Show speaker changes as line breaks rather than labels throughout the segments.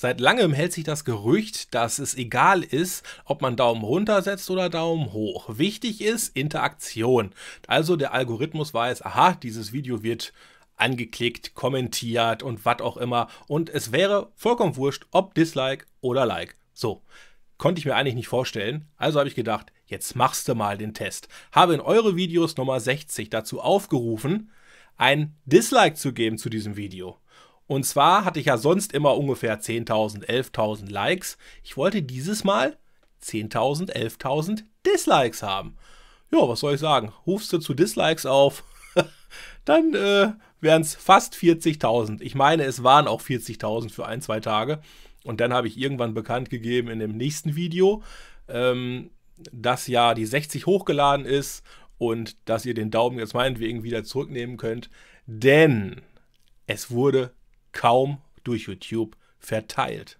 Seit langem hält sich das Gerücht, dass es egal ist, ob man Daumen runter setzt oder Daumen hoch. Wichtig ist Interaktion. Also der Algorithmus weiß, aha, dieses Video wird angeklickt, kommentiert und was auch immer. Und es wäre vollkommen wurscht, ob Dislike oder Like. So, konnte ich mir eigentlich nicht vorstellen. Also habe ich gedacht, jetzt machst du mal den Test. Habe in eure Videos Nummer 60 dazu aufgerufen, ein Dislike zu geben zu diesem Video. Und zwar hatte ich ja sonst immer ungefähr 10.000, 11.000 Likes. Ich wollte dieses Mal 10.000, 11.000 Dislikes haben. Ja, was soll ich sagen? Rufst du zu Dislikes auf, dann äh, wären es fast 40.000. Ich meine, es waren auch 40.000 für ein, zwei Tage. Und dann habe ich irgendwann bekannt gegeben in dem nächsten Video, ähm, dass ja die 60 hochgeladen ist und dass ihr den Daumen jetzt meinetwegen wieder zurücknehmen könnt. Denn es wurde kaum durch YouTube verteilt.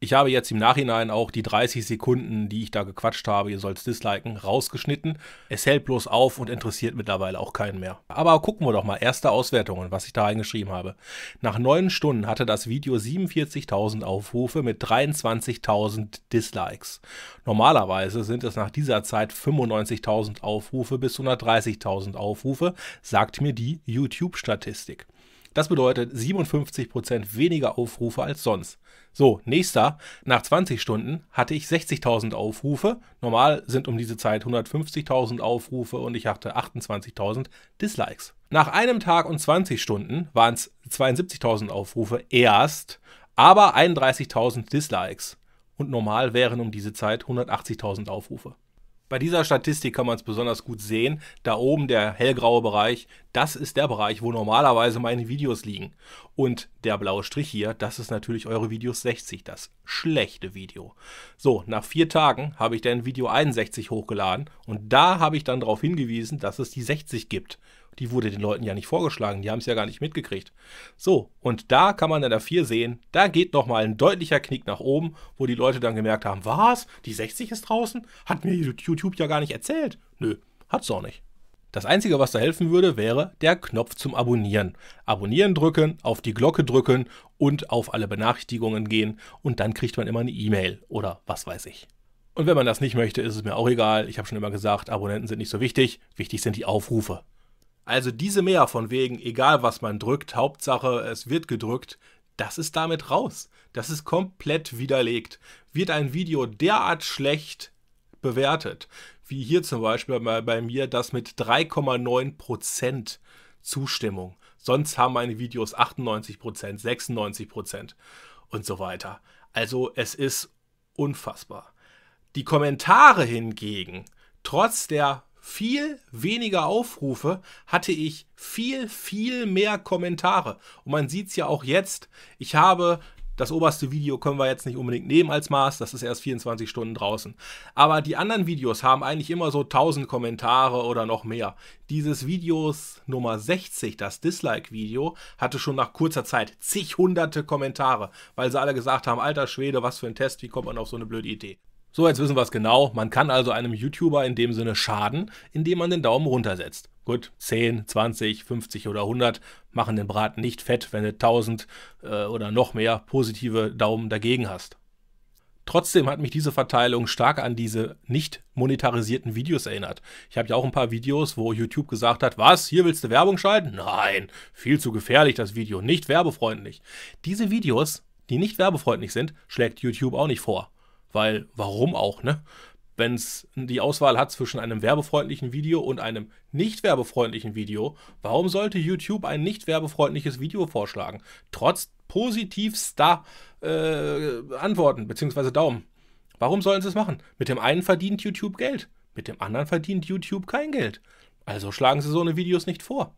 Ich habe jetzt im Nachhinein auch die 30 Sekunden, die ich da gequatscht habe, ihr sollt es disliken, rausgeschnitten. Es hält bloß auf und interessiert mittlerweile auch keinen mehr. Aber gucken wir doch mal erste Auswertungen, was ich da reingeschrieben habe. Nach neun Stunden hatte das Video 47.000 Aufrufe mit 23.000 Dislikes. Normalerweise sind es nach dieser Zeit 95.000 Aufrufe bis 130.000 Aufrufe, sagt mir die YouTube-Statistik. Das bedeutet 57% weniger Aufrufe als sonst. So, nächster. Nach 20 Stunden hatte ich 60.000 Aufrufe. Normal sind um diese Zeit 150.000 Aufrufe und ich hatte 28.000 Dislikes. Nach einem Tag und 20 Stunden waren es 72.000 Aufrufe erst, aber 31.000 Dislikes. Und normal wären um diese Zeit 180.000 Aufrufe. Bei dieser Statistik kann man es besonders gut sehen. Da oben der hellgraue Bereich, das ist der Bereich, wo normalerweise meine Videos liegen. Und der blaue Strich hier, das ist natürlich eure Videos 60, das schlechte Video. So, nach vier Tagen habe ich dann Video 61 hochgeladen und da habe ich dann darauf hingewiesen, dass es die 60 gibt die wurde den Leuten ja nicht vorgeschlagen, die haben es ja gar nicht mitgekriegt. So, und da kann man in der 4 sehen, da geht nochmal ein deutlicher Knick nach oben, wo die Leute dann gemerkt haben, was, die 60 ist draußen? Hat mir YouTube ja gar nicht erzählt. Nö, hat es auch nicht. Das Einzige, was da helfen würde, wäre der Knopf zum Abonnieren. Abonnieren drücken, auf die Glocke drücken und auf alle Benachrichtigungen gehen und dann kriegt man immer eine E-Mail oder was weiß ich. Und wenn man das nicht möchte, ist es mir auch egal. Ich habe schon immer gesagt, Abonnenten sind nicht so wichtig. Wichtig sind die Aufrufe. Also diese Mehr von wegen, egal was man drückt, Hauptsache es wird gedrückt, das ist damit raus. Das ist komplett widerlegt. Wird ein Video derart schlecht bewertet, wie hier zum Beispiel bei, bei mir das mit 3,9% Zustimmung. Sonst haben meine Videos 98%, 96% und so weiter. Also es ist unfassbar. Die Kommentare hingegen, trotz der viel weniger Aufrufe hatte ich viel, viel mehr Kommentare. Und man sieht es ja auch jetzt. Ich habe das oberste Video können wir jetzt nicht unbedingt nehmen als Maß, das ist erst 24 Stunden draußen. Aber die anderen Videos haben eigentlich immer so 1000 Kommentare oder noch mehr. Dieses Videos Nummer 60, das Dislike-Video, hatte schon nach kurzer Zeit zig hunderte Kommentare, weil sie alle gesagt haben, alter Schwede, was für ein Test, wie kommt man auf so eine blöde Idee. So, jetzt wissen wir es genau. Man kann also einem YouTuber in dem Sinne schaden, indem man den Daumen runtersetzt. Gut, 10, 20, 50 oder 100 machen den Braten nicht fett, wenn du 1000 äh, oder noch mehr positive Daumen dagegen hast. Trotzdem hat mich diese Verteilung stark an diese nicht monetarisierten Videos erinnert. Ich habe ja auch ein paar Videos, wo YouTube gesagt hat, was, hier willst du Werbung schalten? Nein, viel zu gefährlich das Video, nicht werbefreundlich. Diese Videos, die nicht werbefreundlich sind, schlägt YouTube auch nicht vor weil warum auch, ne? Wenn es die Auswahl hat zwischen einem werbefreundlichen Video und einem nicht werbefreundlichen Video, warum sollte YouTube ein nicht werbefreundliches Video vorschlagen? Trotz positivster äh, Antworten bzw. Daumen. Warum sollen sie es machen? Mit dem einen verdient YouTube Geld, mit dem anderen verdient YouTube kein Geld. Also schlagen sie so eine Videos nicht vor.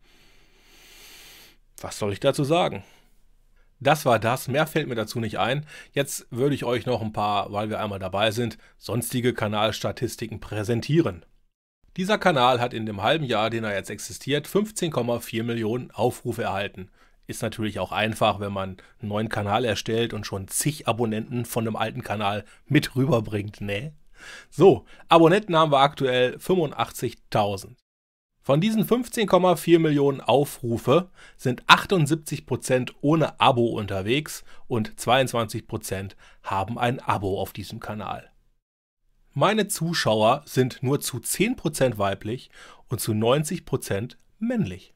Was soll ich dazu sagen? Das war das, mehr fällt mir dazu nicht ein. Jetzt würde ich euch noch ein paar, weil wir einmal dabei sind, sonstige Kanalstatistiken präsentieren. Dieser Kanal hat in dem halben Jahr, den er jetzt existiert, 15,4 Millionen Aufrufe erhalten. Ist natürlich auch einfach, wenn man einen neuen Kanal erstellt und schon zig Abonnenten von dem alten Kanal mit rüberbringt, ne? So, Abonnenten haben wir aktuell 85.000. Von diesen 15,4 Millionen Aufrufe sind 78% ohne Abo unterwegs und 22% haben ein Abo auf diesem Kanal. Meine Zuschauer sind nur zu 10% weiblich und zu 90% männlich.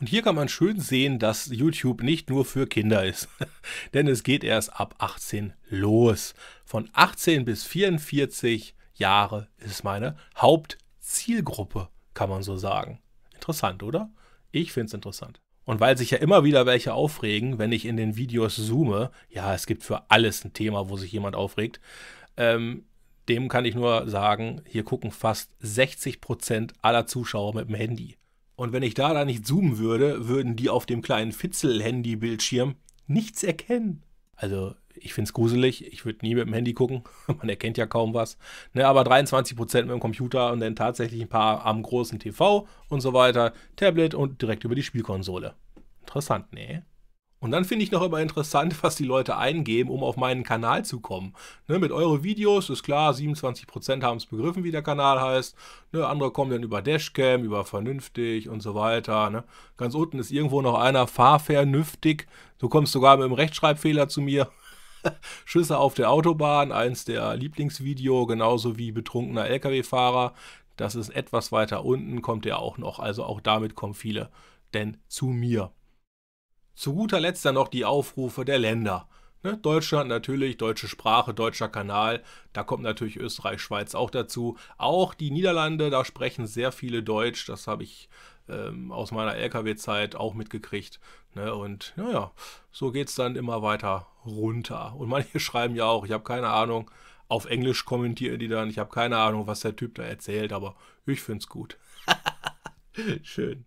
Und hier kann man schön sehen, dass YouTube nicht nur für Kinder ist, denn es geht erst ab 18 los. Von 18 bis 44 Jahre ist meine Hauptzielgruppe kann man so sagen. Interessant, oder? Ich finde es interessant. Und weil sich ja immer wieder welche aufregen, wenn ich in den Videos zoome, ja, es gibt für alles ein Thema, wo sich jemand aufregt, ähm, dem kann ich nur sagen, hier gucken fast 60% Prozent aller Zuschauer mit dem Handy. Und wenn ich da da nicht zoomen würde, würden die auf dem kleinen Fitzel-Handy-Bildschirm nichts erkennen. Also ich finde es gruselig, ich würde nie mit dem Handy gucken, man erkennt ja kaum was. Ne, aber 23% Prozent mit dem Computer und dann tatsächlich ein paar am großen TV und so weiter, Tablet und direkt über die Spielkonsole. Interessant, ne? Und dann finde ich noch immer interessant, was die Leute eingeben, um auf meinen Kanal zu kommen. Ne, mit eure Videos ist klar, 27% haben es begriffen, wie der Kanal heißt. Ne, andere kommen dann über Dashcam, über vernünftig und so weiter. Ne. Ganz unten ist irgendwo noch einer fahr vernünftig. Du kommst sogar mit einem Rechtschreibfehler zu mir. Schüsse auf der Autobahn, eins der Lieblingsvideo, genauso wie betrunkener Lkw-Fahrer. Das ist etwas weiter unten, kommt er auch noch. Also auch damit kommen viele denn zu mir. Zu guter Letzt dann noch die Aufrufe der Länder. Ne? Deutschland natürlich, deutsche Sprache, deutscher Kanal, da kommt natürlich Österreich, Schweiz auch dazu. Auch die Niederlande, da sprechen sehr viele Deutsch, das habe ich ähm, aus meiner LKW-Zeit auch mitgekriegt. Ne? Und naja, so geht es dann immer weiter runter. Und manche schreiben ja auch, ich habe keine Ahnung, auf Englisch kommentieren die dann, ich habe keine Ahnung, was der Typ da erzählt, aber ich finde es gut. Schön.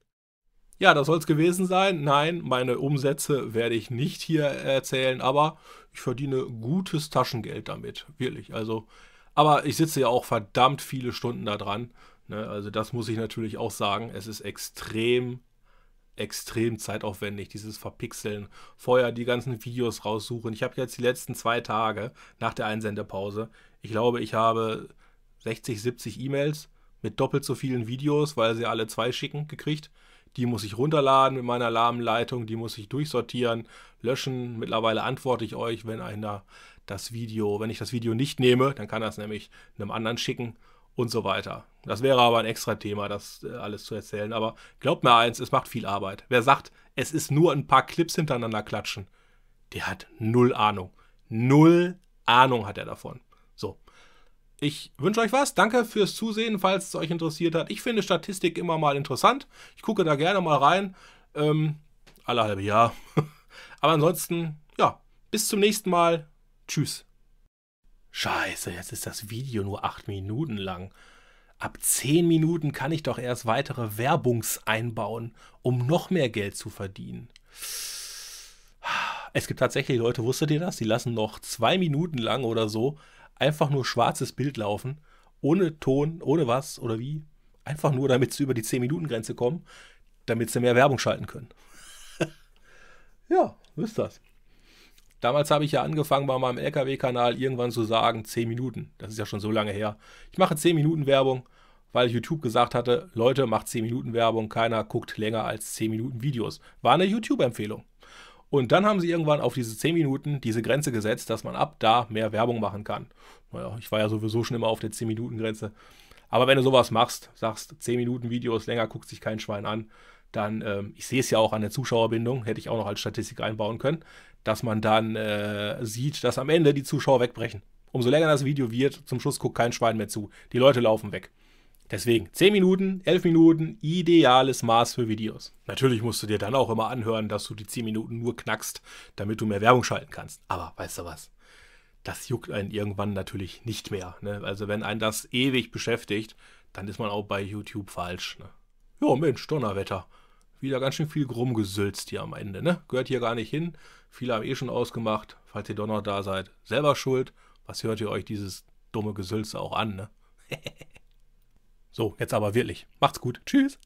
Ja, das soll es gewesen sein. Nein, meine Umsätze werde ich nicht hier erzählen, aber ich verdiene gutes Taschengeld damit. Wirklich. Also, aber ich sitze ja auch verdammt viele Stunden da dran. Ne? Also, das muss ich natürlich auch sagen. Es ist extrem extrem zeitaufwendig, dieses Verpixeln, vorher die ganzen Videos raussuchen. Ich habe jetzt die letzten zwei Tage nach der Einsendepause, ich glaube, ich habe 60, 70 E-Mails mit doppelt so vielen Videos, weil sie alle zwei schicken, gekriegt die muss ich runterladen mit meiner Alarmleitung, die muss ich durchsortieren, löschen. Mittlerweile antworte ich euch, wenn einer das Video, wenn ich das Video nicht nehme, dann kann er es nämlich einem anderen schicken und so weiter. Das wäre aber ein extra Thema, das äh, alles zu erzählen. Aber glaubt mir eins, es macht viel Arbeit. Wer sagt, es ist nur ein paar Clips hintereinander klatschen, der hat null Ahnung. Null Ahnung hat er davon. Ich wünsche euch was. Danke fürs Zusehen, falls es euch interessiert hat. Ich finde Statistik immer mal interessant. Ich gucke da gerne mal rein. Ähm, alle halbe Jahr. Aber ansonsten, ja, bis zum nächsten Mal. Tschüss. Scheiße, jetzt ist das Video nur acht Minuten lang. Ab zehn Minuten kann ich doch erst weitere Werbungs einbauen, um noch mehr Geld zu verdienen. Es gibt tatsächlich Leute, wusstet ihr das? Die lassen noch zwei Minuten lang oder so einfach nur schwarzes Bild laufen, ohne Ton, ohne was oder wie. Einfach nur, damit sie über die 10-Minuten-Grenze kommen, damit sie mehr Werbung schalten können. ja, so ist das. Damals habe ich ja angefangen, bei meinem LKW-Kanal irgendwann zu sagen, 10 Minuten. Das ist ja schon so lange her. Ich mache 10 Minuten Werbung, weil YouTube gesagt hatte, Leute, macht 10 Minuten Werbung, keiner guckt länger als 10 Minuten Videos. War eine YouTube-Empfehlung. Und dann haben sie irgendwann auf diese 10 Minuten diese Grenze gesetzt, dass man ab da mehr Werbung machen kann. Naja, ich war ja sowieso schon immer auf der 10-Minuten-Grenze. Aber wenn du sowas machst, sagst 10 Minuten Videos, länger guckt sich kein Schwein an, dann, ähm, ich sehe es ja auch an der Zuschauerbindung, hätte ich auch noch als Statistik einbauen können, dass man dann äh, sieht, dass am Ende die Zuschauer wegbrechen. Umso länger das Video wird, zum Schluss guckt kein Schwein mehr zu. Die Leute laufen weg. Deswegen 10 Minuten, 11 Minuten, ideales Maß für Videos. Natürlich musst du dir dann auch immer anhören, dass du die 10 Minuten nur knackst, damit du mehr Werbung schalten kannst. Aber weißt du was? Das juckt einen irgendwann natürlich nicht mehr. Ne? Also wenn einen das ewig beschäftigt, dann ist man auch bei YouTube falsch. Ne? Ja, Mensch, Donnerwetter. Wieder ganz schön viel rumgesülzt hier am Ende. Ne? Gehört hier gar nicht hin. Viele haben eh schon ausgemacht. Falls ihr doch noch da seid, selber schuld. Was hört ihr euch dieses dumme Gesülze auch an? Ne? So, jetzt aber wirklich. Macht's gut. Tschüss.